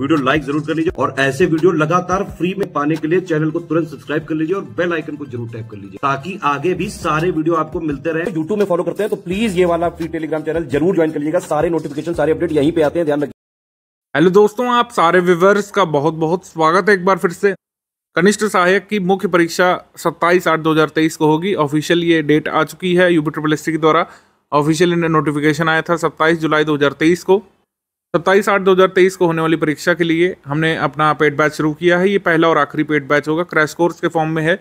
video like जरूर कर लीजिए और ऐसे वीडियो लगातार फ्री में पाने के लिए चैनल को तुरंत सब्सक्राइब कर लीजिए और बेल आइकन को जरूर टैप कर लीजिए ताकि आगे भी सारे वीडियो आपको मिलते रहे यूट्यूब में फॉलो करते हैं तो प्लीज ये वाला फ्री टेलीग्राम चैनल जरूर ज्वाइन कर लीजिएगा सारे नोटिफिकेशन सारे अपडेट यहीं पे आते हैं ध्यान रखिए हेलो दोस्तों आप सारे व्यूवर्स का बहुत बहुत स्वागत है एक बार फिर से कनिष्ठ सहायक की मुख्य परीक्षा 27 आठ 2023 को होगी ऑफिशियल ये डेट आ चुकी है यूपी ट्रिपल एस के द्वारा ऑफिशियल इन्हें नोटिफिकेशन आया था 27 जुलाई 2023 को सत्ताईस आठ दो हज़ार तेईस को होने वाली परीक्षा के लिए हमने अपना पेड बैच शुरू किया है ये पहला और आखिरी पेड बैच होगा क्रैश कोर्स के फॉर्म में है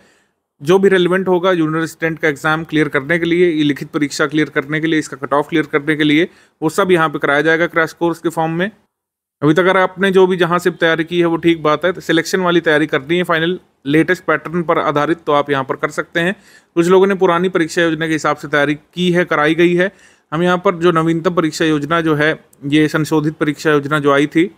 जो भी रेलिवेंट होगा जूनियर असिस्टेंट का एग्जाम क्लियर करने के लिए ये लिखित परीक्षा क्लियर करने के लिए इसका कट ऑफ क्लियर करने के लिए वो सब यहाँ पर कराया जाएगा क्रैश कोर्स के फॉर्म में अभी तक अगर आपने जो भी जहाँ से तैयारी की है वो ठीक बात है सिलेक्शन वाली तैयारी करनी है फाइनल लेटेस्ट पैटर्न पर आधारित तो आप यहाँ पर कर सकते हैं कुछ लोगों ने पुरानी परीक्षा योजना के हिसाब से तैयारी की है कराई गई है हम यहाँ पर जो नवीनतम परीक्षा योजना जो है ये संशोधित परीक्षा योजना जो आई थी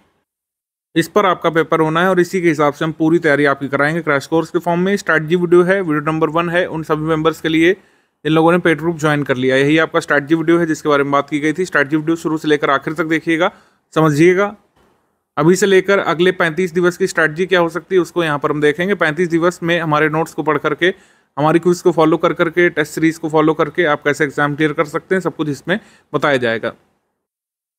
इस पर आपका पेपर होना है और इसी के हिसाब से हम पूरी तैयारी आपकी कराएंगे क्रैश कोर्स के फॉर्म में स्ट्रैटजी वीडियो है वीडियो नंबर वन है उन सभी मेंबर्स के लिए इन लोगों ने पेट ग्रुप ज्वाइन कर लिया यही आपका स्ट्रैटजी वीडियो है जिसके बारे में बात की गई थी स्ट्रैटजी वीडियो शुरू से लेकर आखिर तक देखिएगा समझिएगा अभी से लेकर अगले पैंतीस दिवस की स्ट्रैटजी क्या हो सकती है उसको यहाँ पर हम देखेंगे पैंतीस दिवस में हमारे नोट्स को पढ़ करके हमारी क्विज को फॉलो कर करके टेस्ट सीरीज़ को फॉलो करके आप कैसे एग्जाम क्लियर कर सकते हैं सब कुछ इसमें बताया जाएगा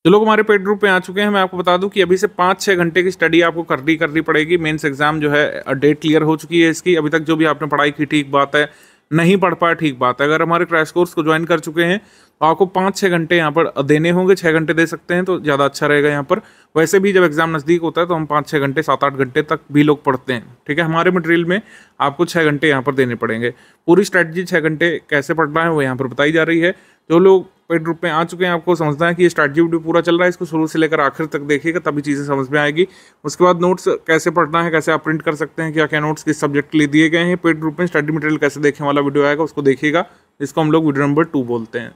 जो लोग हमारे पेड ग्रुप में आ चुके हैं मैं आपको बता दूं कि अभी से पाँच छः घंटे की स्टडी आपको करनी करनी पड़ेगी मेंस एग्जाम जो है डेट क्लियर हो चुकी है इसकी अभी तक जो भी आपने पढ़ाई की ठीक बात है नहीं पढ़ पाया ठीक बात है अगर हमारे क्रैश कोर्स को ज्वाइन कर चुके हैं तो आपको पाँच छः घंटे यहाँ पर देने होंगे छः घंटे दे सकते हैं तो ज़्यादा अच्छा रहेगा यहाँ पर वैसे भी जब एग्ज़ाम नज़दीक होता है तो हम पाँच छः घंटे सात आठ घंटे तक भी लोग पढ़ते हैं ठीक है हमारे मटेरियल में आपको छः घंटे यहाँ पर देने पड़ेंगे पूरी स्ट्रैटेजी छः घंटे कैसे पढ़ना है वो यहाँ पर बताई जा रही है जो लोग पेड ग्रुप में आ चुके हैं आपको समझना है कि ये स्ट्रैटी वीडियो पूरा चल रहा है इसको शुरू से लेकर आखिर तक देखिएगा तभी चीज़ें समझ में आएगी उसके बाद नोट्स कैसे पढ़ना है कैसे आप प्रिंट कर सकते हैं क्या क्या नोट्स किस सब्जेक्ट के लिए दिए गए हैं पेड ग्रुप में स्टडी मटेरियल कैसे देखने वाला वीडियो आएगा उसको देखिएगा जिसको हम लोग वीडियो नंबर टू बोलते हैं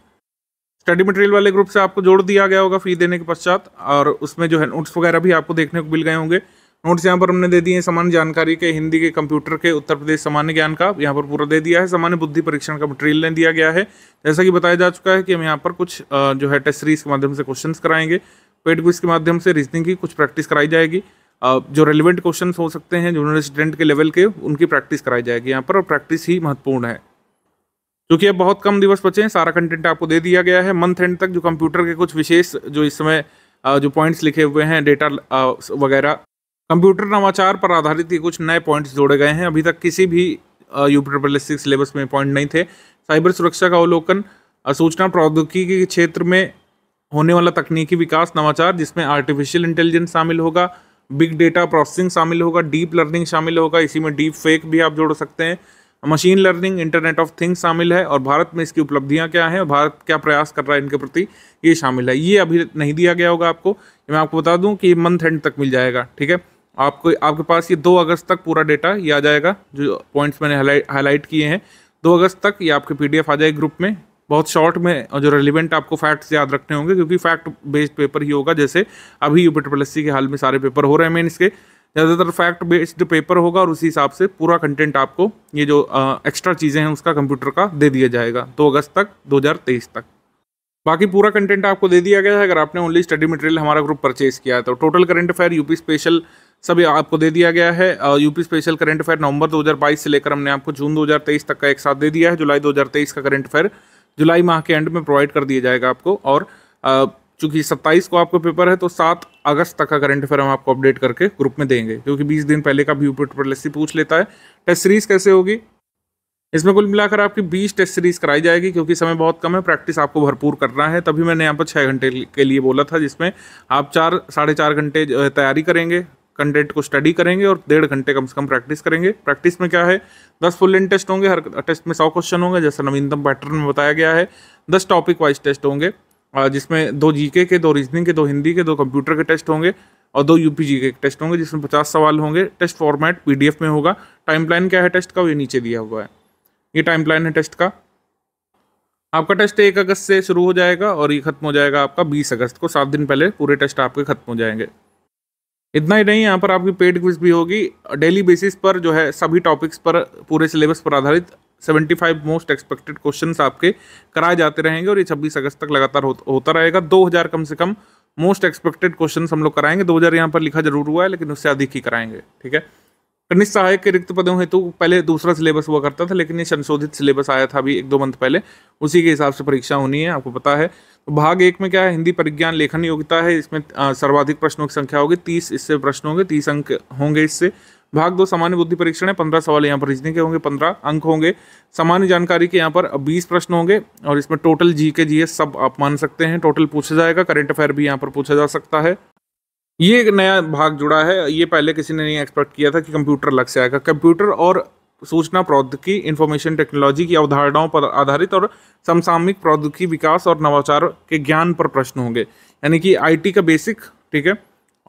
स्टडी मटेरियल वाले ग्रुप से आपको जोड़ दिया गया होगा फी देने के पश्चात और उसमें जो है नोट्स वगैरह भी आपको देखने को मिल गए होंगे नोट्स यहाँ पर हमने दे दिए हैं सामान्य जानकारी के हिंदी के कंप्यूटर के उत्तर प्रदेश सामान्य ज्ञान का यहाँ पर पूरा दे दिया है सामान्य बुद्धि परीक्षण का मटेरियल ने दिया गया है जैसा कि बताया जा चुका है कि हम यहाँ पर कुछ जो है टेस्ट सीरीज के माध्यम से क्वेश्चन कराएंगे पेड क्विज के माध्यम से रीजनिंग की कुछ प्रैक्टिस कराई जाएगी जो रेलिवेंट क्वेश्चन हो सकते हैं जूनियर स्टूडेंट के लेवल के उनकी प्रैक्टिस कराई जाएगी यहाँ पर और प्रैक्टिस ही महत्वपूर्ण है क्योंकि अब बहुत कम दिवस बचे हैं सारा कंटेंट आपको दे दिया गया है मंथ एंड तक जो कंप्यूटर के कुछ विशेष जो इस समय जो पॉइंट्स लिखे हुए हैं डेटा वगैरह कंप्यूटर नवाचार पर आधारित ये कुछ नए पॉइंट्स जोड़े गए हैं अभी तक किसी भी यू ट्रिपल एस सिलेबस में पॉइंट नहीं थे साइबर सुरक्षा का अवलोकन सूचना प्रौद्योगिकी के क्षेत्र में होने वाला तकनीकी विकास नवाचार जिसमें आर्टिफिशियल इंटेलिजेंस शामिल होगा बिग डेटा प्रोसेसिंग शामिल होगा डीप लर्निंग शामिल होगा इसी में डीप फेक भी आप जोड़ सकते हैं machine learning internet of things शामिल है और भारत में इसकी उपलब्धियां क्या हैं और भारत क्या प्रयास कर रहा है इनके प्रति ये शामिल है ये अभी नहीं दिया गया होगा आपको मैं आपको बता दूं कि मंथ एंड तक मिल जाएगा ठीक है आपको आपके पास ये दो अगस्त तक पूरा डेटा ये आ जाएगा जो पॉइंट्स मैंने हाईलाइट किए हैं दो अगस्त तक ये आपके पी आ जाएगी ग्रुप में बहुत शॉर्ट में और जो रेलिवेंट आपको फैक्ट्स याद रखने होंगे क्योंकि फैक्ट बेस्ड पेपर ही होगा जैसे अभी यू पी के हाल में सारे पेपर हो रहे हैं मेन इसके ज़्यादातर फैक्ट बेस्ड पेपर होगा और उसी हिसाब से पूरा कंटेंट आपको ये जो एक्स्ट्रा चीज़ें हैं उसका कंप्यूटर का दे दिया जाएगा दो अगस्त तक 2023 तक बाकी पूरा कंटेंट आपको दे दिया गया है अगर आपने ओनली स्टडी मटेरियल हमारा ग्रुप परचेज किया है तो total current affair UP special सभी आपको दे दिया गया है UP special current affair November 2022 से लेकर हमने आपको जून 2023 तक का एक साथ दे दिया है जुलाई 2023 का करंट अफेयर जुलाई माह के एंड में प्रोवाइड कर दिया जाएगा आपको और चूंकि सत्ताईस को आपका पेपर है तो सात अगस्त तक का करंट अफेयर हम आपको अपडेट करके ग्रुप में देंगे क्योंकि बीस दिन पहले का भी यूपी पूछ लेता है टेस्ट सीरीज कैसे होगी इसमें कुल मिलाकर आपकी 20 टेस्ट सीरीज कराई जाएगी क्योंकि समय बहुत कम है प्रैक्टिस आपको भरपूर करना है तभी मैंने यहाँ पर छः घंटे के लिए बोला था जिसमें आप चार साढ़े चार घंटे तैयारी करेंगे कंटेंट को स्टडी करेंगे और डेढ़ घंटे कम से कम प्रैक्टिस करेंगे प्रैक्टिस में क्या है दस फुल इन टेस्ट होंगे हर टेस्ट में सौ क्वेश्चन होंगे जैसा नवीनतम पैटर्न में बताया गया है दस टॉपिक वाइज टेस्ट होंगे जिसमें दो जीके के दो रीजनिंग के दो हिंदी के दो कंप्यूटर के टेस्ट होंगे और दो यू के टेस्ट होंगे जिसमें पचास सवाल होंगे टेस्ट फॉर्मेट पी में होगा टाइम प्लान क्या है टेस्ट का ये नीचे दिया हुआ है ये टाइम प्लान है टेस्ट का आपका टेस्ट एक अगस्त से शुरू हो जाएगा और ये ख़त्म हो जाएगा आपका बीस अगस्त को सात दिन पहले पूरे टेस्ट आपके ख़त्म हो जाएंगे इतना ही नहीं यहाँ पर आपकी पेड क्विज भी होगी डेली बेसिस पर जो है सभी टॉपिक्स पर पूरे सिलेबस पर आधारित 75 मोस्ट एक्सपेक्टेड क्वेश्चंस आपके कराए जाते रहेंगे और ये 26 अगस्त तक लगातार हो, होता रहेगा 2000 कम से कम मोस्ट एक्सपेक्टेड क्वेश्चंस हम लोग कराएंगे 2000 यहाँ पर लिखा जरूर हुआ है लेकिन उससे अधिक ही कराएंगे ठीक है कनिष्ठ सहायक के रिक्त पदों हेतु तो पहले दूसरा सिलेबस हुआ करता था लेकिन ये संशोधित सिलेबस आया था अभी एक दो मंथ पहले उसी के हिसाब से परीक्षा होनी है आपको पता है तो भाग एक में क्या है हिंदी परिज्ञान लेखन योग्यता है इसमें सर्वाधिक प्रश्नों की संख्या होगी तीस इससे प्रश्न होंगे तीस अंक होंगे इससे भाग दो सामान्य बुद्धि परीक्षण है पंद्रह सवाल यहाँ पर रीजनिंग के होंगे पंद्रह अंक होंगे सामान्य जानकारी के यहाँ पर बीस प्रश्न होंगे और इसमें टोटल जी के जी सब आप मान सकते हैं टोटल पूछा जाएगा करेंट अफेयर भी यहाँ पर पूछा जा सकता है ये एक नया भाग जुड़ा है ये पहले किसी ने नहीं एक्सपेक्ट किया था कि कंप्यूटर लग से आएगा कंप्यूटर और सूचना प्रौद्योगिकी इंफॉर्मेशन टेक्नोलॉजी की अवधारणाओं पर आधारित और समसामयिक प्रौद्योगिकी विकास और नवाचार के ज्ञान पर प्रश्न होंगे यानी कि आईटी का बेसिक ठीक है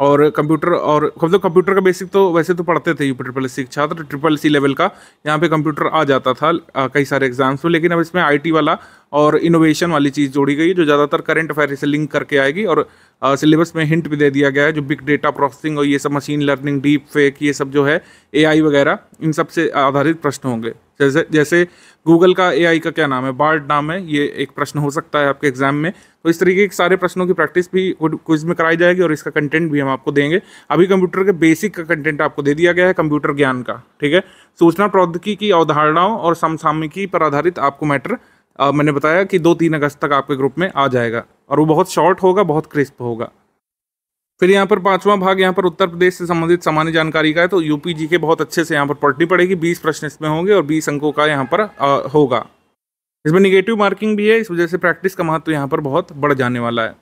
और कंप्यूटर और तो कंप्यूटर का बेसिक तो वैसे तो पढ़ते थे यूपी ट्रिपल सी छात्र ट्रिपल सी लेवल का यहाँ पे कंप्यूटर आ जाता था कई सारे एग्जाम्स में लेकिन अब इसमें आईटी वाला और इनोवेशन वाली चीज़ जोड़ी गई जो ज़्यादातर करंट अफेयर से लिंक करके आएगी और सिलेबस में हिंट भी दे दिया गया है जो बिग डेटा प्रोसेसिंग और ये सब मशीन लर्निंग डीप फेक ये सब जो है ए वगैरह इन सब से आधारित प्रश्न होंगे जैसे जैसे गूगल का एआई का क्या नाम है बार्ड नाम है ये एक प्रश्न हो सकता है आपके एग्जाम में तो इस तरीके के सारे प्रश्नों की प्रैक्टिस भी क्विज में कराई जाएगी और इसका कंटेंट भी हम आपको देंगे अभी कंप्यूटर के बेसिक का कंटेंट आपको दे दिया गया है कंप्यूटर ज्ञान का ठीक है सूचना प्रौद्योगिकी की अवधारणाओं और समसामिकी पर आधारित आपको मैटर मैंने बताया कि दो तीन अगस्त तक आपके ग्रुप में आ जाएगा और वो बहुत शॉर्ट होगा बहुत क्रिस्प होगा फिर यहाँ पर पांचवा भाग यहाँ पर उत्तर प्रदेश से संबंधित सामान्य जानकारी का है तो यूपी जी के बहुत अच्छे से यहाँ पर पढ़नी पड़ेगी बीस प्रश्न इसमें होंगे और बीस अंकों का यहाँ पर आ, होगा इसमें निगेटिव मार्किंग भी है इस वजह से प्रैक्टिस का महत्व तो यहाँ पर बहुत बढ़ जाने वाला है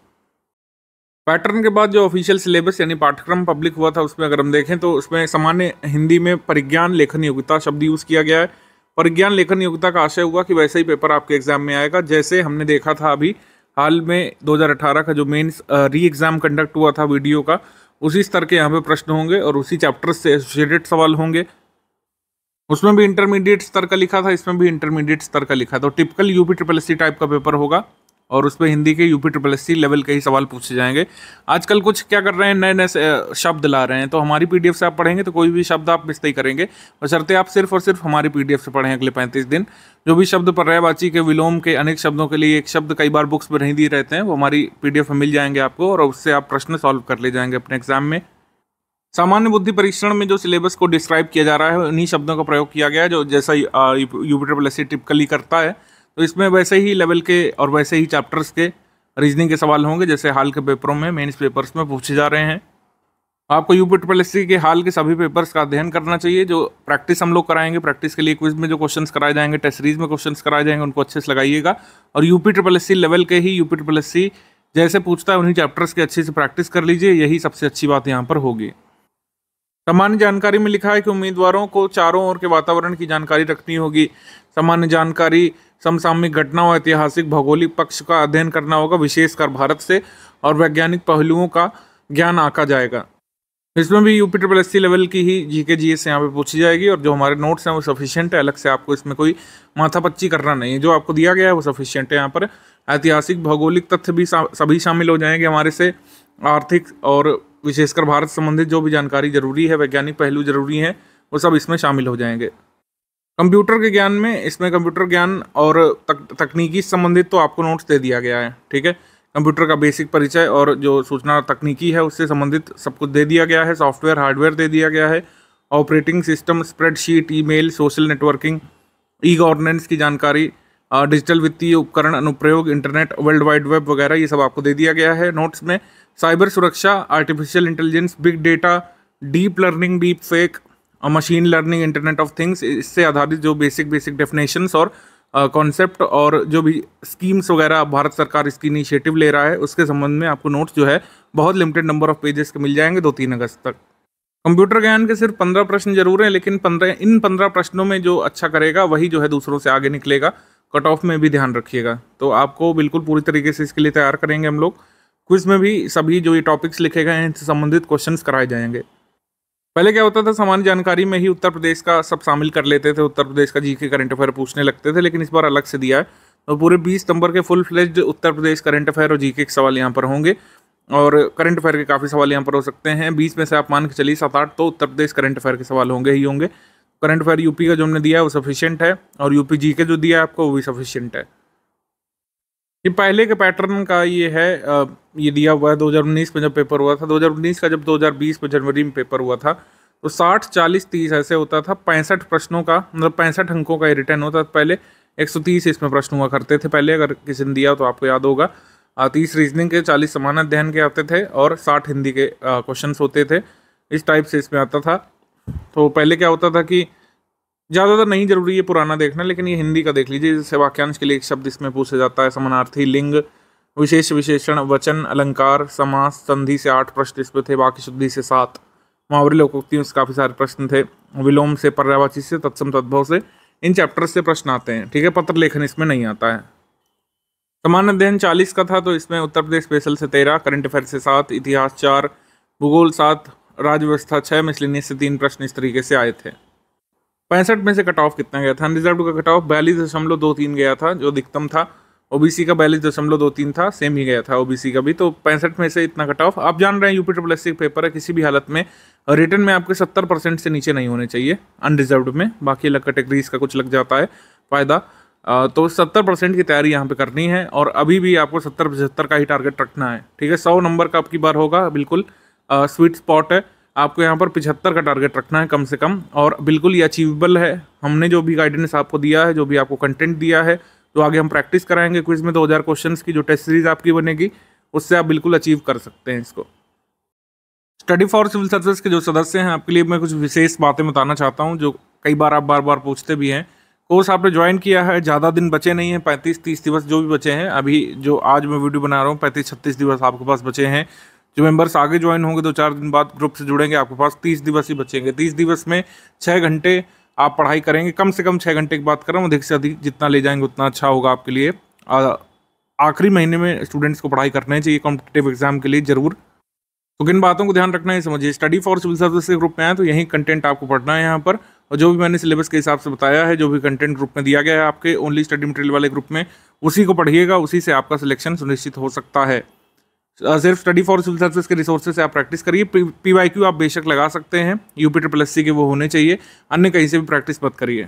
पैटर्न के बाद जो ऑफिशियल सिलेबस यानी पाठ्यक्रम पब्लिक हुआ था उसमें अगर हम देखें तो उसमें सामान्य हिंदी में परिज्ञान लेखन योग्यता शब्द यूज़ किया गया है परिज्ञान लेखन योग्यता का आशय हुआ कि वैसे ही पेपर आपके एग्जाम में आएगा जैसे हमने देखा था अभी हाल में 2018 का जो मेन री एग्ज़ाम कंडक्ट हुआ था वीडियो का उसी स्तर के यहाँ पे प्रश्न होंगे और उसी चैप्टर से एसोसिएटेड सवाल होंगे उसमें भी इंटरमीडिएट स्तर का लिखा था इसमें भी इंटरमीडिएट स्तर का लिखा था तो typical UP triple S type का पेपर होगा और उस पर हिंदी के यूपी ट्रिपल एस लेवल के ही सवाल पूछे जाएंगे आजकल कुछ क्या कर रहे हैं नए नए शब्द ला रहे हैं तो हमारी पीडीएफ से आप पढ़ेंगे तो कोई भी शब्द आप मिस नहीं करेंगे बशर्ते आप सिर्फ और सिर्फ हमारी पीडीएफ से पढ़ें अगले पैंतीस दिन जो भी शब्द रहे बाची के विलोम के अनेक शब्दों के लिए एक शब्द कई बार बुक्स में नहीं दिए रहते हैं वो हमारी पी में मिल जाएंगे आपको और उससे आप प्रश्न सॉल्व कर ले जाएंगे अपने एग्जाम में सामान्य बुद्धि परीक्षण में जो सिलेबस को डिस्क्राइब किया जा रहा है उन्हीं शब्दों का प्रयोग किया गया है जो जैसा यूपी ट्रिपल एस टिपिकली करता है तो इसमें वैसे ही लेवल के और वैसे ही चैप्टर्स के रीजनिंग के सवाल होंगे जैसे हाल के पेपरों में मेन्स पेपर्स में पूछे जा रहे हैं आपको यू पी ट्रिपल एस के हाल के सभी पेपर्स का अध्ययन करना चाहिए जो प्रैक्टिस हम लोग कराएंगे प्रैक्टिस के लिए क्विज में जो क्वेश्चन कराए जाएंगे टेस्ट सीरीज में क्वेश्चन कराए जाएंगे उनको अच्छे से लगाइएगा और U P triple S level के ही यू पी जैसे पूछता है उन्हीं चैप्टर्स के अच्छे से प्रैक्टिस कर लीजिए यही सबसे अच्छी बात यहाँ पर होगी सामान्य जानकारी में लिखा है कि उम्मीदवारों को चारों ओर के वातावरण की जानकारी रखनी होगी सामान्य जानकारी समसामयिक घटना और ऐतिहासिक भौगोलिक पक्ष का अध्ययन करना होगा विशेषकर भारत से और वैज्ञानिक पहलुओं का ज्ञान आका जाएगा इसमें भी यूपी ट्रिपल एस लेवल की ही जी के जी एस यहाँ पर पूछी जाएगी और जो हमारे नोट्स हैं वो सफिशियंट है अलग से आपको इसमें कोई माथा पच्ची करना नहीं है जो आपको दिया गया है वो सफिशियंट है यहाँ पर ऐतिहासिक भौगोलिक तथ्य भी सभी शामिल हो जाएंगे हमारे से आर्थिक और विशेषकर भारत संबंधित जो भी जानकारी जरूरी है वैज्ञानिक पहलू जरूरी हैं वो सब इसमें शामिल हो जाएंगे कंप्यूटर के ज्ञान में इसमें कंप्यूटर ज्ञान और तक, तकनीकी संबंधित तो आपको नोट्स दे दिया गया है ठीक है कंप्यूटर का बेसिक परिचय और जो सूचना तकनीकी है उससे संबंधित सब कुछ दे दिया गया है सॉफ्टवेयर हार्डवेयर दे दिया गया है operating system spreadsheet email social networking E governance की जानकारी डिजिटल वित्तीय उपकरण अनुप्रयोग इंटरनेट वर्ल्ड वाइड वेब वगैरह ये सब आपको दे दिया गया है नोट्स में साइबर सुरक्षा artificial intelligence big data deep learning deep fake machine learning internet of things इससे आधारित जो बेसिक बेसिक डेफिनेशंस और कॉन्सेप्ट uh, और जो भी स्कीम्स वगैरह भारत सरकार इसकी इनिशिएटिव ले रहा है उसके संबंध में आपको नोट्स जो है बहुत लिमिटेड नंबर ऑफ पेजेस के मिल जाएंगे दो तीन अगस्त तक कंप्यूटर ज्ञान के सिर्फ पंद्रह प्रश्न जरूर हैं लेकिन पंद्रह इन पंद्रह प्रश्नों में जो अच्छा करेगा वही जो है दूसरों से आगे निकलेगा कट ऑफ में भी ध्यान रखिएगा तो आपको बिल्कुल पूरी तरीके से इसके लिए तैयार करेंगे हम लोग क्विज में भी सभी जो ये टॉपिक्स लिखे गए हैं संबंधित क्वेश्चन कराए जाएंगे पहले क्या होता था सामान्य जानकारी में ही उत्तर प्रदेश का सब शामिल कर लेते थे उत्तर प्रदेश का जीके करंट अफेयर पूछने लगते थे लेकिन इस बार अलग से दिया है तो पूरे बीस सितंबर के full fledge Uttar Pradesh current affair और जीके के सवाल यहाँ पर होंगे और करंट अफेयर के काफ़ी सवाल यहाँ पर हो सकते हैं बीच में से आप मान के चलिए सात आठ तो उत्तर प्रदेश करंट अफेयर के सवाल होंगे ही होंगे करंट अफेयर यूपी का जो हमने दिया है वो सफिशियंट है और यूपी जी के जो दिया है आपको वो भी सफिशियंट है ये पहले के पैटर्न का ये है ये दिया हुआ है दो में जब पेपर हुआ था दो का जब दो में जनवरी में पेपर हुआ था तो 60 40 30 ऐसे होता था पैंसठ प्रश्नों का मतलब पैंसठ अंकों का रिटर्न होता था पहले 130 इसमें प्रश्न हुआ करते थे पहले अगर किसी ने दिया तो आपको याद होगा तीस रीजनिंग के चालीस समान अध्ययन के आते थे और साठ हिंदी के क्वेश्चन होते थे इस टाइप से इसमें आता था तो पहले क्या होता था कि ज़्यादातर नहीं जरूरी है पुराना देखना लेकिन ये हिंदी का देख लीजिए जैसे वाक्यांश के लिए एक शब्द इसमें पूछा जाता है समानार्थी लिंग विशेष विशेषण वचन अलंकार समास संधि से आठ प्रश्न इसमें थे बाकी शुद्धि से सात मुहावरे लोकोक्तियों से काफ़ी सारे प्रश्न थे विलोम से पर्यावाची से तत्सम तद्भव से इन चैप्टर से प्रश्न आते हैं ठीक है पत्र लेखन इसमें नहीं आता है सामान्य अध्ययन चालीस का था तो इसमें उत्तर प्रदेश स्पेशल से तेरह करंट अफेयर से सात इतिहास चार भूगोल सात राजव्यवस्था छः मिसलिनियस से तीन प्रश्न इस तरीके से आए थे पैंसठ में से कट ऑफ कितना गया था अनरिजर्व का कट ऑफ बयालीस दशमलव दो तीन गया था जो अधिकतम था ओबीसी का बयालीस दशमलव दो तीन था सेम ही गया था ओबीसी का भी तो पैंसठ में से इतना कट ऑफ आप जान रहे हैं यूपी ट्रिपल एस पेपर है किसी भी हालत में रिटर्न में आपके सत्तर परसेंट से नीचे नहीं होने चाहिए अनरिजर्व में बाकी अलग कैटेगरीज का कुछ लग जाता है फ़ायदा तो सत्तर परसेंट की तैयारी यहाँ पे करनी है और अभी भी आपको सत्तर पचहत्तर का ही टारगेट रखना है ठीक है सौ नंबर का आपकी बार होगा बिल्कुल स्वीट स्पॉट है आपको यहाँ पर पिछहत्तर का टारगेट रखना है कम से कम और बिल्कुल ये अचीवेबल है हमने जो भी गाइडेंस आपको दिया है जो भी आपको कंटेंट दिया है जो तो आगे हम प्रैक्टिस कराएंगे क्विज में दो हज़ार क्वेश्चन की जो टेस्ट सीरीज आपकी बनेगी उससे आप बिल्कुल अचीव कर सकते हैं इसको स्टडी फॉर सिविल सर्विस के जो सदस्य हैं आपके लिए मैं कुछ विशेष बातें बताना चाहता हूँ जो कई बार आप बार बार पूछते भी हैं कोर्स आपने ज्वाइन किया है ज़्यादा दिन बचे नहीं हैं पैंतीस तीस दिवस जो भी बचे हैं अभी जो आज मैं वीडियो बना रहा हूँ पैंतीस छत्तीस दिवस आपके पास बचे हैं जो मेंबर्स आगे ज्वाइन होंगे तो चार दिन बाद ग्रुप से जुड़ेंगे आपके पास तीस दिवस ही बचेंगे तीस दिवस में छः घंटे आप पढ़ाई करेंगे कम से कम छः घंटे की बात कर रहा हूँ अधिक से अधिक जितना ले जाएंगे उतना अच्छा होगा आपके लिए आखिरी महीने में स्टूडेंट्स को पढ़ाई करना चाहिए कॉम्पिटेटिव एग्जाम के लिए जरूर तो किन बातों को ध्यान रखना है समझिए स्टडी फॉर सिविल सर्विस के ग्रुप में आए तो यही कंटेंट आपको पढ़ना है यहाँ पर और जो भी मैंने सिलेबस के हिसाब से बताया है जो भी कंटेंट ग्रुप में दिया गया है आपके ओनली स्टडी मटेरियल वाले ग्रुप में उसी को पढ़िएगा उसी से आपका सिलेक्शन सुनिश्चित हो सकता है सिर्फ स्टडी फॉर सिविल सर्विस के रिसोर्सेज से आप प्रैक्टिस करिए पी वाई क्यू आप बेशक लगा सकते हैं U P triple S C के वो होने चाहिए अन्य कहीं से भी प्रैक्टिस मत करिए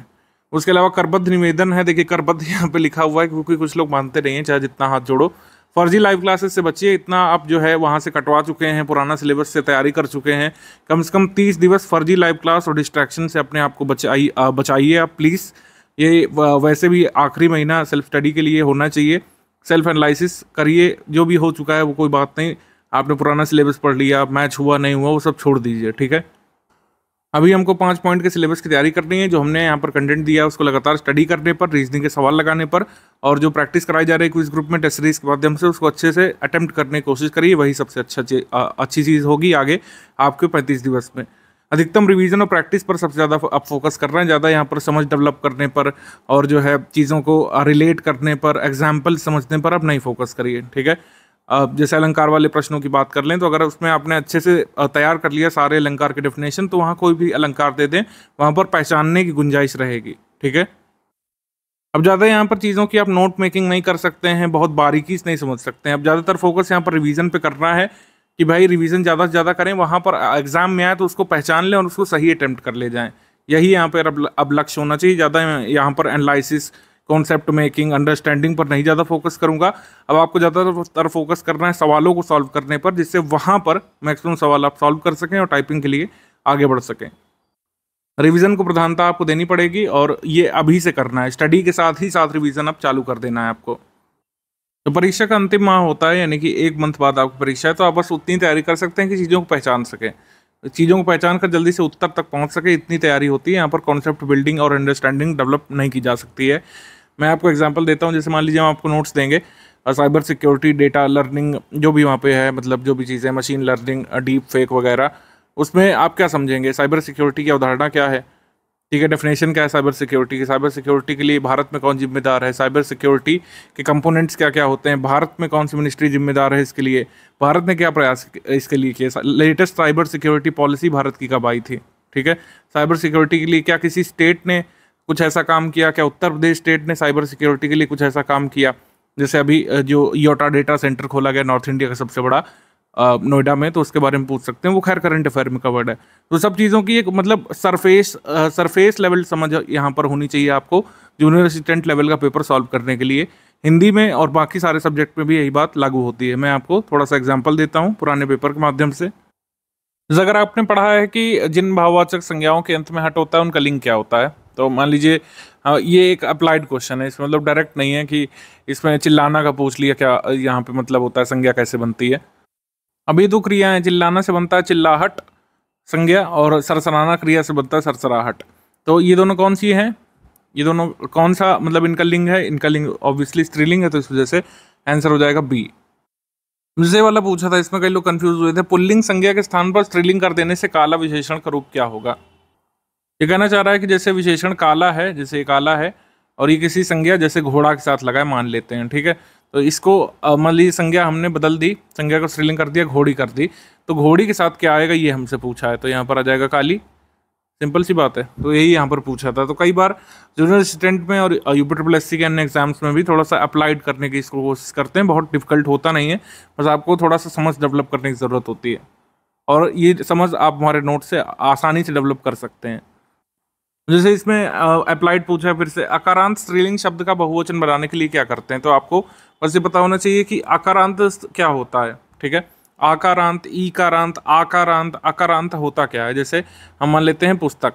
उसके अलावा करबद्ध निवेदन है देखिए करबद्ध यहाँ पे लिखा हुआ है क्योंकि कुछ लोग मानते नहीं हैं चाहे जितना हाथ जोड़ो फर्जी लाइव क्लासेस से बचिए इतना आप जो है वहाँ से कटवा चुके हैं पुराना सिलेबस से तैयारी कर चुके हैं कम से कम तीस दिवस फर्जी लाइव क्लास और डिस्ट्रैक्शन से अपने आप को बचाइए बचाइए आप प्लीज़ ये वैसे भी आखिरी महीना सेल्फ स्टडी के लिए होना चाहिए सेल्फ एनालिसिस करिए जो भी हो चुका है वो कोई बात नहीं आपने पुराना सिलेबस पढ़ लिया मैच हुआ नहीं हुआ वो सब छोड़ दीजिए ठीक है अभी हमको पाँच पॉइंट के सिलेबस की तैयारी करनी है जो हमने यहाँ पर कंटेंट दिया है उसको लगातार स्टडी करने पर रीजनिंग के सवाल लगाने पर और जो प्रैक्टिस कराई जा रही है क्विज ग्रुप में टेस्ट सीरीज के माध्यम से उसको अच्छे से अटैम्प्ट करने की कोशिश करिए वही सबसे अच्छा अच्छी चीज़ होगी आगे आपके पैंतीस दिवस में अधिकतम रिवीजन और प्रैक्टिस पर सबसे ज़्यादा आप फोकस कर रहे हैं ज़्यादा यहाँ पर समझ डेवलप करने पर और जो है चीज़ों को रिलेट करने पर एग्जाम्पल समझने पर आप नहीं फोकस करिए ठीक है जैसे अलंकार वाले प्रश्नों की बात कर लें तो अगर उसमें आपने अच्छे से तैयार कर लिया सारे अलंकार के डेफिनेशन तो वहाँ कोई भी अलंकार दे दें वहाँ पर पहचानने की गुंजाइश रहेगी ठीक है अब ज़्यादा यहाँ पर चीज़ों की आप नोट मेकिंग नहीं कर सकते हैं बहुत बारीकी से नहीं समझ सकते हैं अब ज़्यादातर फोकस यहाँ पर रिवीजन पे करना है कि भाई रिवीजन ज़्यादा से ज़्यादा करें वहाँ पर एग्ज़ाम में आए तो उसको पहचान लें और उसको सही अटैम्प्ट कर ले जाएँ यही यहाँ पर अब अब लक्ष्य होना चाहिए ज़्यादा यहाँ पर एनालिसिस कॉन्सेप्ट मेकिंग अंडरस्टैंडिंग पर नहीं ज़्यादा फोकस करूँगा अब आपको ज़्यादातर फोकस करना है सवालों को सॉल्व करने पर जिससे वहाँ पर मैक्सिमम सवाल आप सॉल्व कर सकें और टाइपिंग के लिए आगे बढ़ सकें रिवीजन को प्रधानता आपको देनी पड़ेगी और ये अभी से करना है स्टडी के साथ ही साथ रिवीजन अब चालू कर देना है आपको तो परीक्षा का अंतिम माह होता है यानी कि एक मंथ बाद आपकी परीक्षा है तो आप बस उतनी तैयारी कर सकते हैं कि चीज़ों को पहचान सकें चीज़ों को पहचान कर जल्दी से उत्तर तक पहुंच सके इतनी तैयारी होती है यहाँ पर कॉन्सेप्ट बिल्डिंग और अंडरस्टैंडिंग डेवलप नहीं की जा सकती है मैं आपको एग्जाम्पल देता हूँ जैसे मान लीजिए हम आपको नोट्स देंगे साइबर सिक्योरिटी डेटा लर्निंग जो भी वहाँ पे है मतलब जो भी चीज़ें मशीन लर्निंग डीप फेक वगैरह उसमें आप क्या समझेंगे साइबर सिक्योरिटी की अवधारणा क्या है ठीक है डेफिनेशन क्या है साइबर सिक्योरिटी की साइबर सिक्योरिटी के लिए भारत में कौन जिम्मेदार है साइबर सिक्योरिटी के कंपोनेंट्स क्या क्या होते हैं भारत में कौन सी मिनिस्ट्री जिम्मेदार है इसके लिए भारत ने क्या प्रयास इसके लिए किया latest cyber security policy Bharat की कब आई थी ठीक है साइबर सिक्योरिटी के लिए क्या किसी स्टेट ने कुछ ऐसा काम किया क्या उत्तर प्रदेश स्टेट ने साइबर सिक्योरिटी के लिए कुछ ऐसा काम किया जैसे अभी जो योटा डेटा सेंटर खोला गया नॉर्थ इंडिया का सबसे बड़ा नोएडा में तो उसके बारे में पूछ सकते हैं वो खैर करंट अफेयर में कवर्ड है तो सब चीज़ों की एक मतलब सरफेस सरफेस लेवल समझ यहाँ पर होनी चाहिए आपको जूनियर असिस्टेंट लेवल का पेपर सॉल्व करने के लिए हिंदी में और बाकी सारे सब्जेक्ट में भी यही बात लागू होती है मैं आपको थोड़ा सा एग्जाम्पल देता हूँ पुराने पेपर के माध्यम से अगर आपने पढ़ा है कि जिन भाववाचक संज्ञाओं के अंत में हट होता है उनका लिंग क्या होता है तो मान लीजिए ये एक अप्लाइड क्वेश्चन है इसमें मतलब डायरेक्ट नहीं है कि इसमें चिल्लाना का पूछ लिया क्या यहाँ पे मतलब होता है संज्ञा कैसे बनती है अभी दो क्रिया हैं चिल्लाना से बनता है चिल्लाहट संज्ञा और सरसराना क्रिया से बनता है सरसराहट तो ये दोनों कौन सी हैं ये दोनों कौन सा मतलब इनका लिंग है इनका लिंग ऑब्वियसली स्त्रीलिंग है तो इस वजह से आंसर हो जाएगा बी मुझे वाला पूछा था इसमें कई लोग कंफ्यूज हुए थे पुल्लिंग संज्ञा के स्थान पर स्त्रीलिंग कर देने से काला विशेषण का रूप क्या होगा ये कहना चाह रहा है कि जैसे विशेषण काला है जैसे काला है और ये किसी संज्ञा जैसे घोड़ा के साथ लगाए मान लेते हैं ठीक है तो इसको मान लीजिए संज्ञा हमने बदल दी संज्ञा को श्रीलिंग कर दिया घोड़ी कर दी तो घोड़ी के साथ क्या आएगा ये हमसे पूछा है तो यहाँ पर आ जाएगा काली सिंपल सी बात है तो यही यहाँ पर पूछा था तो कई बार जूनियर असिस्टेंट में और पी ट्रिपल एस के अन्य एग्जाम्स में भी थोड़ा सा अप्लाइड करने की इसको कोशिश करते हैं बहुत डिफिकल्ट होता नहीं है बस आपको थोड़ा सा समझ डेवलप करने की ज़रूरत होती है और ये समझ आप हमारे नोट से आसानी से डेवलप कर सकते हैं जैसे इसमें अप्लाइड पूछा है फिर से अकारांत स्त्रीलिंग शब्द का बहुवचन बनाने के लिए क्या करते हैं तो आपको बस ये पता होना चाहिए कि अकारांत क्या होता है ठीक है आकारांत ईकारांत आकारांत अकारांत होता क्या है जैसे हम मान लेते हैं पुस्तक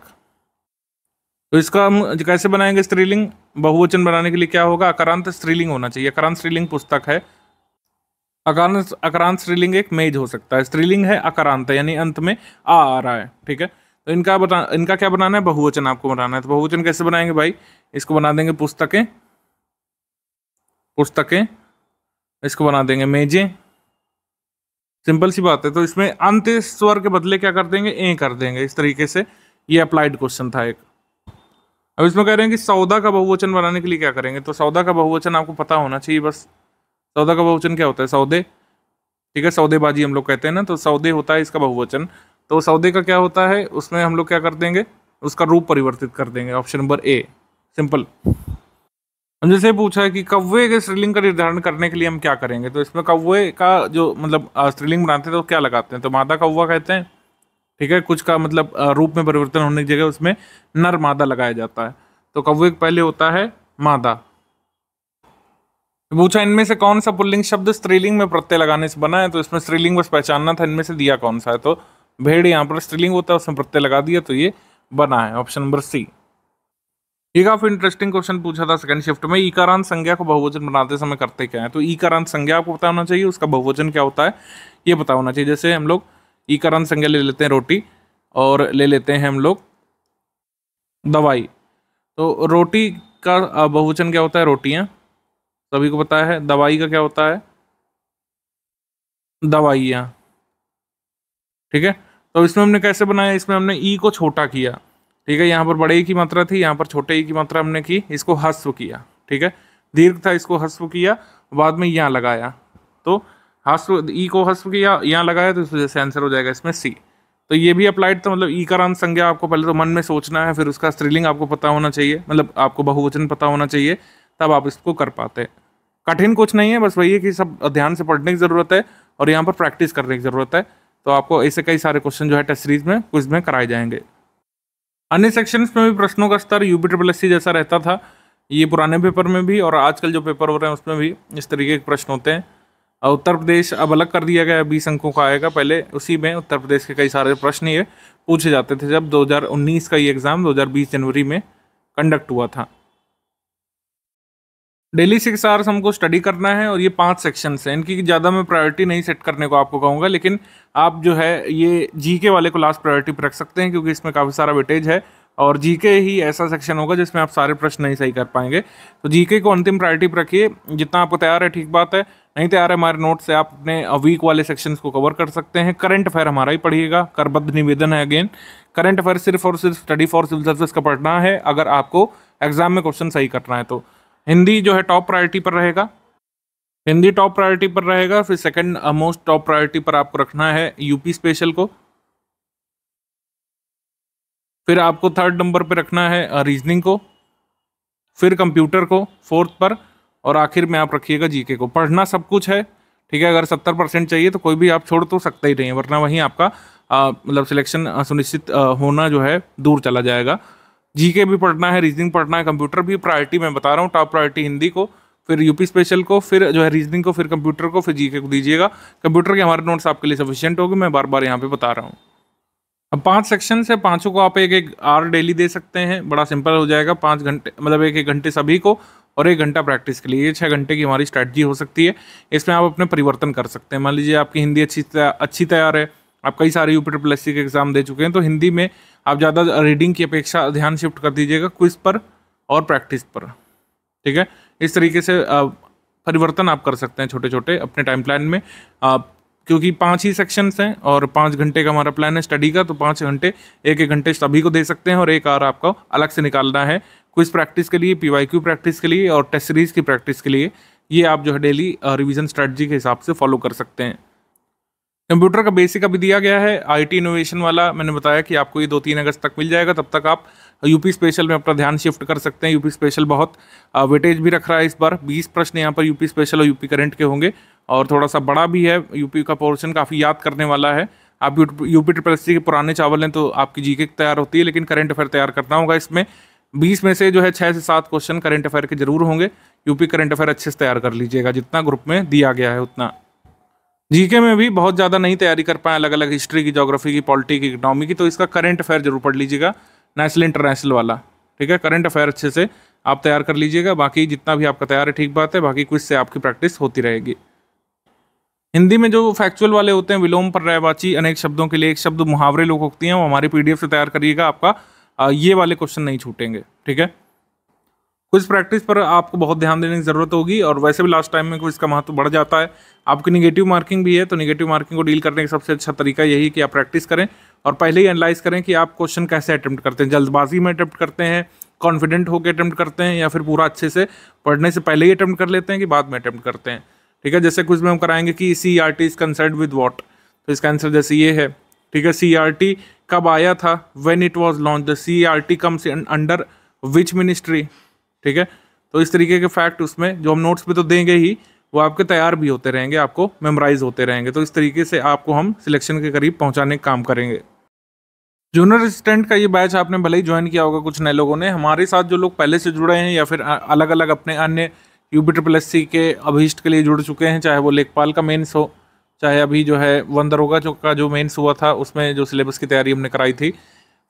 तो इसका हम कैसे बनाएंगे स्त्रीलिंग बहुवचन बनाने के लिए क्या होगा अकारांत स्त्रीलिंग होना चाहिए अकारांत स्त्रीलिंग पुस्तक है अकारांत अकारांत स्त्रीलिंग एक मेज हो सकता है स्त्रीलिंग है अकारांत यानी अंत में आ आ रहा है ठीक है इनका बता इनका क्या बनाना है बहुवचन आपको बनाना है तो बहुवचन कैसे बनाएंगे भाई इसको बना देंगे पुस्तकें पुस्तकें इसको बना देंगे मेजें सिंपल सी बात है तो इसमें अंत स्वर के बदले क्या कर देंगे ए कर देंगे इस तरीके से ये अप्लाइड क्वेश्चन था एक अब इसमें कह रहे हैं कि सौदा का बहुवचन बनाने के लिए क्या करेंगे तो सौदा का बहुवचन आपको पता होना चाहिए बस सौदा का बहुवचन क्या होता है सौदे ठीक है सौदेबाजी हम लोग कहते हैं ना तो सौदे होता है इसका बहुवचन तो सौदे का क्या होता है उसमें हम लोग क्या कर देंगे उसका रूप परिवर्तित कर देंगे ऑप्शन नंबर ए सिंपल हम जैसे पूछा है कि कौवे के स्त्रीलिंग का निर्धारण करने के लिए हम क्या करेंगे तो इसमें कौवे का जो मतलब स्त्रीलिंग बनाते हैं तो क्या लगाते हैं तो मादा कौवा कहते हैं ठीक है कुछ का मतलब रूप में परिवर्तन होने की जगह उसमें नर मादा लगाया जाता है तो कौवे पहले होता है मादा पूछा इनमें से कौन सा पुल्लिंग शब्द स्त्रीलिंग में प्रत्यय लगाने से बना है तो इसमें स्त्रीलिंग बस पहचानना था इनमें से दिया कौन सा है तो भेड़ यहाँ पर स्त्रीलिंग होता है उसमें प्रत्यय लगा दिया तो ये बना है ऑप्शन नंबर सी ये काफी इंटरेस्टिंग क्वेश्चन पूछा था सेकंड शिफ्ट में इकारांत संज्ञा को बहुवचन बनाते समय करते क्या है तो इकारांत संज्ञा आपको पता होना चाहिए उसका बहुवचन क्या होता है ये पता होना चाहिए जैसे हम लोग इकारांत संज्ञा ले लेते हैं रोटी और ले लेते हैं हम लोग दवाई तो रोटी का बहुवचन क्या होता है रोटियाँ सभी को पता है दवाई का क्या होता है दवाइयाँ ठीक है तो इसमें हमने कैसे बनाया इसमें हमने ई को छोटा किया ठीक है यहाँ पर बड़े ई की मात्रा थी यहाँ पर छोटे ई की मात्रा हमने की इसको हस्व किया ठीक है दीर्घ था इसको हस्व किया बाद में यहाँ लगाया तो हस्व ई को हस्व किया यहाँ लगाया तो इस वजह से आंसर हो जाएगा इसमें सी तो ये भी अप्लाइड था मतलब ई करान संज्ञा आपको पहले तो मन में सोचना है फिर उसका स्त्रीलिंग आपको पता होना चाहिए मतलब आपको बहुवचन पता होना चाहिए तब आप इसको कर पाते हैं कठिन कुछ नहीं है बस वही है कि सब ध्यान से पढ़ने की ज़रूरत है और यहाँ पर प्रैक्टिस करने की ज़रूरत है तो आपको ऐसे कई सारे क्वेश्चन जो है टेस्ट सीरीज में कुछ में कराए जाएंगे अन्य सेक्शंस में भी प्रश्नों का स्तर यू ट्रिपल एस जैसा रहता था ये पुराने पेपर में भी और आजकल जो पेपर हो रहे हैं उसमें भी इस तरीके के प्रश्न होते हैं और उत्तर प्रदेश अब अलग कर दिया गया है बीस अंकों का आएगा पहले उसी में उत्तर प्रदेश के कई सारे प्रश्न ये पूछे जाते थे जब 2019 का ये एग्ज़ाम 2020 जनवरी में कंडक्ट हुआ था डेली सिक्स आवर्स हमको स्टडी करना है और ये पांच सेक्शंस हैं इनकी ज़्यादा मैं प्रायोरिटी नहीं सेट करने को आपको कहूँगा लेकिन आप जो है ये जी के वाले को लास्ट प्रायोरिटी पर रख सकते हैं क्योंकि इसमें काफ़ी सारा वेटेज है और जी के ही ऐसा सेक्शन होगा जिसमें आप सारे प्रश्न नहीं सही कर पाएंगे तो जी के को अंतिम प्रायोरिटी पर रखिए जितना आपको तैयार है ठीक बात है नहीं तैयार है हमारे नोट से आप अपने वीक वाले सेक्शंस को कवर कर सकते हैं करंट अफेयर हमारा ही पढ़िएगा करबद्ध निवेदन है अगेन करंट अफेयर सिर्फ और सिर्फ स्टडी फॉर सिविल सर्विस का पढ़ना है अगर आपको एग्जाम में क्वेश्चन सही करना है तो हिंदी जो है टॉप प्रायोरिटी पर रहेगा हिंदी टॉप प्रायोरिटी पर रहेगा फिर सेकंड मोस्ट टॉप प्रायोरिटी पर आपको रखना है यूपी स्पेशल को फिर आपको थर्ड नंबर पर रखना है रीजनिंग को फिर कंप्यूटर को फोर्थ पर और आखिर में आप रखिएगा जीके को पढ़ना सब कुछ है ठीक है अगर सत्तर परसेंट चाहिए तो कोई भी आप छोड़ तो सकते ही नहीं वरना वहीं आपका मतलब सिलेक्शन सुनिश्चित होना जो है दूर चला जाएगा जीके भी पढ़ना है रीजनिंग पढ़ना है कंप्यूटर भी प्रायोरिटी मैं बता रहा हूँ टॉप प्रायोरिटी हिंदी को फिर यूपी स्पेशल को फिर जो है रीजनिंग को फिर कंप्यूटर को फिर जीके को दीजिएगा कंप्यूटर के हमारे नोट्स आपके लिए सफिशियंट होगी मैं बार बार यहाँ पे बता रहा हूँ अब पांच सेक्शन से पांचों को आप एक एक आर डेली दे सकते हैं बड़ा सिंपल हो जाएगा पाँच घंटे मतलब एक एक घंटे सभी को और एक घंटा प्रैक्टिस के लिए ये छः घंटे की हमारी स्ट्रैटी हो सकती है इसमें आप अपने परिवर्तन कर सकते हैं मान लीजिए आपकी हिंदी अच्छी अच्छी तैयार है आप कई सारे यूपी ट्रिपल एस के एग्ज़ाम दे चुके हैं तो हिंदी में आप ज़्यादा रीडिंग की अपेक्षा ध्यान शिफ्ट कर दीजिएगा क्विज पर और प्रैक्टिस पर ठीक है इस तरीके से परिवर्तन आप कर सकते हैं छोटे छोटे अपने टाइम प्लान में आप क्योंकि पाँच ही सेक्शंस हैं और पाँच घंटे का हमारा प्लान है स्टडी का तो पाँच घंटे एक एक घंटे सभी को दे सकते हैं और एक आर आपको अलग से निकालना है क्विज प्रैक्टिस के लिए पीवाईक्यू प्रैक्टिस के लिए और टेस्ट सीरीज़ की प्रैक्टिस के लिए ये आप जो है डेली रिविज़न स्ट्रेटजी के हिसाब से फॉलो कर सकते हैं कंप्यूटर का बेसिक अभी दिया गया है आईटी इनोवेशन वाला मैंने बताया कि आपको ये दो तीन अगस्त तक मिल जाएगा तब तक आप यूपी स्पेशल में अपना ध्यान शिफ्ट कर सकते हैं यूपी स्पेशल बहुत वेटेज भी रख रहा है इस बार 20 प्रश्न यहाँ पर यूपी स्पेशल और यूपी करंट के होंगे और थोड़ा सा बड़ा भी है यूपी का पोर्शन काफ़ी याद करने वाला है आप यूपी ट्रिपल एस के पुराने चावल हैं तो आपकी जीके तैयार होती है लेकिन करंट अफेयर तैयार करना होगा इसमें बीस में से जो है छः से सात क्वेश्चन करंट अफेयर के जरूर होंगे यूपी करंट अफेयर अच्छे से तैयार कर लीजिएगा जितना ग्रुप में दिया गया है उतना जीके में भी बहुत ज़्यादा नहीं तैयारी कर पाए अलग अलग हिस्ट्री की जोग्राफी की पॉलिटी की इकनॉमी की तो इसका करंट अफेयर जरूर पढ़ लीजिएगा नेशनल इंटरनेशनल वाला ठीक है करंट अफेयर अच्छे से आप तैयार कर लीजिएगा बाकी जितना भी आपका तैयार है ठीक बात है बाकी कुछ से आपकी प्रैक्टिस होती रहेगी हिंदी में जो फैक्चुअल वाले होते हैं विलोम पर पर्यायवाची अनेक शब्दों के लिए एक शब्द मुहावरे लोग होती हैं वो हमारे पी से तैयार करिएगा आपका ये वाले क्वेश्चन नहीं छूटेंगे ठीक है कुछ प्रैक्टिस पर आपको बहुत ध्यान देने की ज़रूरत होगी और वैसे भी लास्ट टाइम में को इसका महत्व बढ़ जाता है आपकी निगेटिव मार्किंग भी है तो निगेटिव मार्किंग को डील करने का सबसे अच्छा तरीका यही है कि आप प्रैक्टिस करें और पहले ही एनालाइज करें कि आप क्वेश्चन कैसे अटैम्प्ट करते हैं जल्दबाजी में अटैम्प्ट करते हैं कॉन्फिडेंट होकर अटैम्प्ट करते हैं या फिर पूरा अच्छे से पढ़ने से पहले ही अटैम्प्ट कर लेते हैं कि बाद में अटैम्प्ट करते हैं ठीक है जैसे कुछ में हम कराएंगे कि C R T is concerned with what तो इसका आंसर जैसे ये है ठीक है सी आर टी कब आया था when it was launch the C R T comes under which ministry ठीक है तो इस तरीके के फैक्ट उसमें जो हम नोट्स पे तो देंगे ही वो आपके तैयार भी होते रहेंगे आपको मेमोराइज होते रहेंगे तो इस तरीके से आपको हम सिलेक्शन के करीब पहुंचाने का काम करेंगे जूनियर असिस्टेंट का ये बैच आपने भले ही ज्वाइन किया होगा कुछ नए लोगों ने हमारे साथ जो लोग पहले से जुड़े हैं या फिर अलग अलग अपने अन्य U P triple S C के अभिष्ट के लिए जुड़ चुके हैं चाहे वो लेखपाल का मेन्स हो चाहे अभी जो है वंदरोगा का जो मेन्स हुआ था उसमें जो सिलेबस की तैयारी हमने कराई थी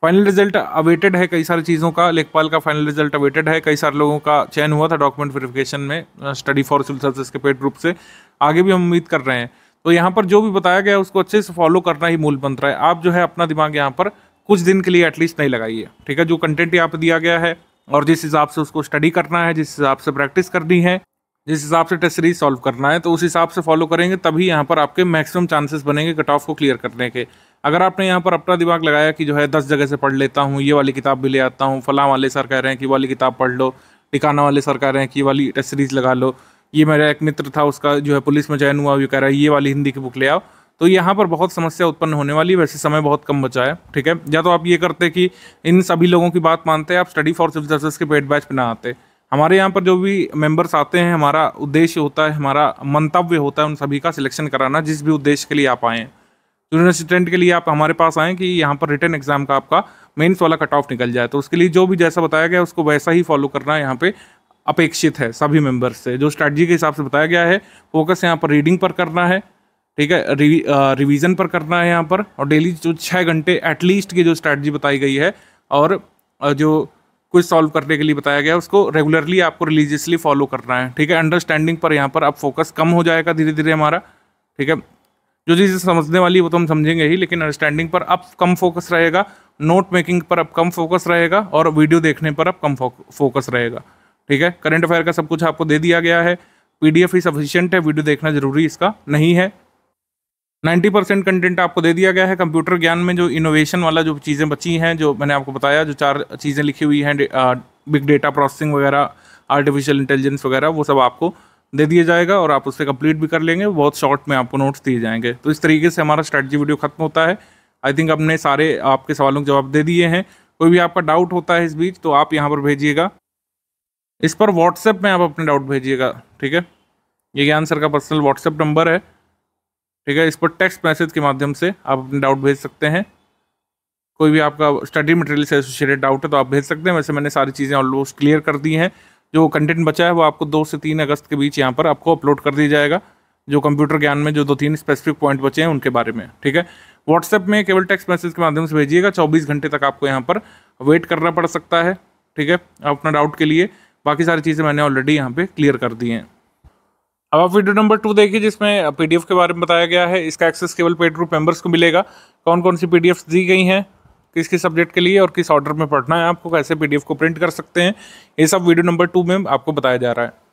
फाइनल रिजल्ट अवेटेड है कई सारी चीज़ों का लेखपाल का फाइनल रिजल्ट अवेटेड है कई सारे लोगों का चयन हुआ था डॉक्यूमेंट वेरिफिकेशन में स्टडी फॉर सिविल सर्विस के पेड ग्रुप से आगे भी हम उम्मीद कर रहे हैं तो यहाँ पर जो भी बताया गया उसको अच्छे से फॉलो करना ही मूल मंत्र है आप जो है अपना दिमाग यहाँ पर कुछ दिन के लिए एटलीस्ट नहीं लगाइए ठीक है जो कंटेंट यहाँ पर दिया गया है और जिस हिसाब से उसको स्टडी करना है जिस हिसाब से प्रैक्टिस करनी है जिस हिसाब से टेस्ट सीरीज सॉल्व करना है तो उस हिसाब से फॉलो करेंगे तभी यहाँ पर आपके मैक्सिमम चांसेस बनेंगे कट ऑफ को क्लियर करने के अगर आपने यहाँ पर अपना दिमाग लगाया कि जो है दस जगह से पढ़ लेता हूँ ये वाली किताब भी ले आता हूँ फलाँ वाले सर कह रहे हैं कि वाली किताब पढ़ लो टिकाना वाले सर कह रहे हैं कि वाली टेस्ट सीरीज़ लगा लो ये मेरा एक मित्र था उसका जो है पुलिस में चयन हुआ भी कह रहा है ये वाली हिंदी की बुक ले आओ तो यहाँ पर बहुत समस्या उत्पन्न होने वाली है वैसे समय बहुत कम बचा है ठीक है या तो आप ये करते कि इन सभी लोगों की बात मानते हैं आप स्टडी फॉर सिविल सर्विस के पेड बैच पर ना आते हमारे यहाँ पर जो भी मेंबर्स आते हैं हमारा उद्देश्य होता है हमारा मंतव्य होता है उन सभी का सिलेक्शन कराना जिस भी उद्देश्य के लिए आप आएँ जूनियर तो असिस्टेंट के लिए आप हमारे पास आएँ कि यहाँ पर रिटर्न एग्जाम का आपका मेन्स वाला कट ऑफ निकल जाए तो उसके लिए जो भी जैसा बताया गया उसको वैसा ही फॉलो करना यहाँ पे अपेक्षित है सभी मेंबर्स से जो स्ट्रैटी के हिसाब से बताया गया है फोकस यहाँ पर रीडिंग पर करना है ठीक है रिवीजन पर करना है यहाँ पर और डेली जो छः घंटे एटलीस्ट की जो स्ट्रैटी बताई गई है और जो कुछ सॉल्व करने के लिए बताया गया उसको रेगुलरली आपको रिलीजियसली फॉलो करना है ठीक है अंडरस्टैंडिंग पर यहाँ पर अब फोकस कम हो जाएगा धीरे धीरे हमारा ठीक है जो चीज़ें समझने वाली वो तो हम समझेंगे ही लेकिन अंडरस्टैंडिंग पर अब कम फोकस रहेगा नोट मेकिंग पर अब कम फोकस रहेगा और वीडियो देखने पर अब कम फोकस रहेगा ठीक है करंट अफेयर का सब कुछ आपको दे दिया गया है पीडीएफ ही सफिशियंट है वीडियो देखना जरूरी इसका नहीं है 90 परसेंट कंटेंट आपको दे दिया गया है कंप्यूटर ज्ञान में जो इनोवेशन वाला जो चीज़ें बची हैं जो मैंने आपको बताया जो चार चीज़ें लिखी हुई हैं बिग डेटा प्रोसेसिंग वगैरह आर्टिफिशियल इंटेलिजेंस वगैरह वो सब आपको दे दिया जाएगा और आप उससे कंप्लीट भी कर लेंगे बहुत शॉर्ट में आपको नोट्स दिए जाएंगे तो इस तरीके से हमारा स्ट्रेटजी वीडियो खत्म होता है आई थिंक हमने सारे आपके सवालों के जवाब दे दिए हैं कोई भी आपका डाउट होता है इस बीच तो आप यहाँ पर भेजिएगा इस पर व्हाट्सएप में आप अपने डाउट भेजिएगा ठीक है ये ज्ञान सर का पर्सनल व्हाट्सएप नंबर है ठीक है इस पर टेक्स्ट मैसेज के माध्यम से आप अपने डाउट भेज सकते हैं कोई भी आपका स्टडी मटेरियल से एसोसिएटेड डाउट है तो आप भेज सकते हैं वैसे मैंने सारी चीज़ें ऑलमोस्ट क्लियर कर दी हैं जो कंटेंट बचा है वो आपको दो से तीन अगस्त के बीच यहाँ पर आपको अपलोड कर दिया जाएगा जो कंप्यूटर ज्ञान में जो दो तीन स्पेसिफिक पॉइंट बचे हैं उनके बारे में ठीक है व्हाट्सएप में केवल टेक्स्ट मैसेज के माध्यम से भेजिएगा चौबीस घंटे तक आपको यहाँ पर वेट करना पड़ सकता है ठीक है अपना डाउट के लिए बाकी सारी चीज़ें मैंने ऑलरेडी यहाँ पे क्लियर कर दी हैं अब आप वीडियो नंबर टू देखिए जिसमें पीडीएफ के बारे में बताया गया है इसका एक्सेस केवल पेड ग्रुप मेंबर्स को मिलेगा कौन कौन सी पीडीएफ दी गई हैं किस किस सब्जेक्ट के लिए और किस ऑर्डर में पढ़ना है आपको कैसे पीडीएफ को प्रिंट कर सकते हैं ये सब वीडियो नंबर टू में आपको बताया जा रहा है